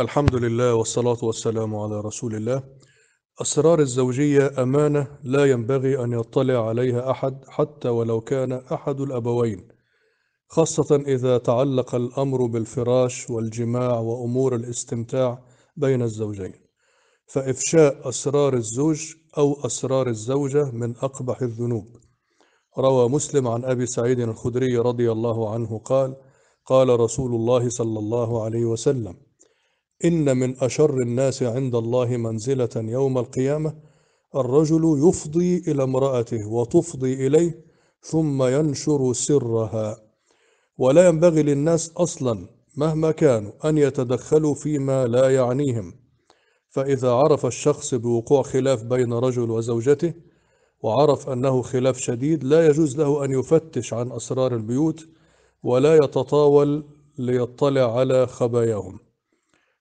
الحمد لله والصلاة والسلام على رسول الله أسرار الزوجية أمانة لا ينبغي أن يطلع عليها أحد حتى ولو كان أحد الأبوين خاصة إذا تعلق الأمر بالفراش والجماع وأمور الاستمتاع بين الزوجين فإفشاء أسرار الزوج أو أسرار الزوجة من أقبح الذنوب روى مسلم عن أبي سعيد الخدري رضي الله عنه قال قال رسول الله صلى الله عليه وسلم إن من أشر الناس عند الله منزلة يوم القيامة الرجل يفضي إلى امرأته وتفضي إليه ثم ينشر سرها ولا ينبغي للناس أصلا مهما كانوا أن يتدخلوا فيما لا يعنيهم فإذا عرف الشخص بوقوع خلاف بين رجل وزوجته وعرف أنه خلاف شديد لا يجوز له أن يفتش عن أسرار البيوت ولا يتطاول ليطلع على خباياهم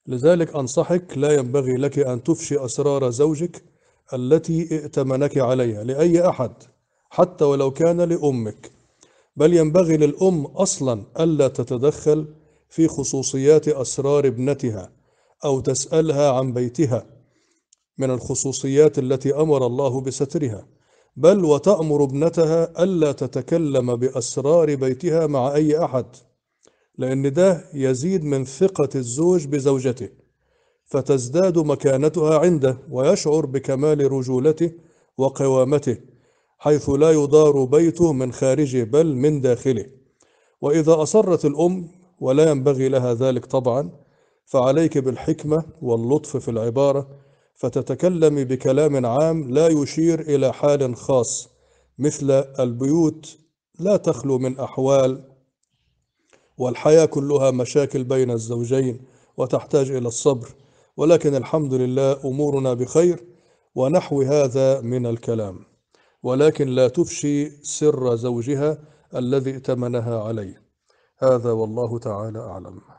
لذلك أنصحك لا ينبغي لك أن تفشي أسرار زوجك التي ائتمنك عليها لأي أحد حتى ولو كان لأمك بل ينبغي للأم أصلا ألا تتدخل في خصوصيات أسرار ابنتها أو تسألها عن بيتها من الخصوصيات التي أمر الله بسترها بل وتأمر ابنتها ألا تتكلم بأسرار بيتها مع أي أحد لأن ده يزيد من ثقة الزوج بزوجته فتزداد مكانتها عنده ويشعر بكمال رجولته وقوامته حيث لا يضار بيته من خارجه بل من داخله وإذا أصرت الأم ولا ينبغي لها ذلك طبعا فعليك بالحكمة واللطف في العبارة فتتكلم بكلام عام لا يشير إلى حال خاص مثل البيوت لا تخلو من أحوال والحياة كلها مشاكل بين الزوجين وتحتاج إلى الصبر ولكن الحمد لله أمورنا بخير ونحو هذا من الكلام ولكن لا تفشي سر زوجها الذي ائتمنها عليه هذا والله تعالى أعلم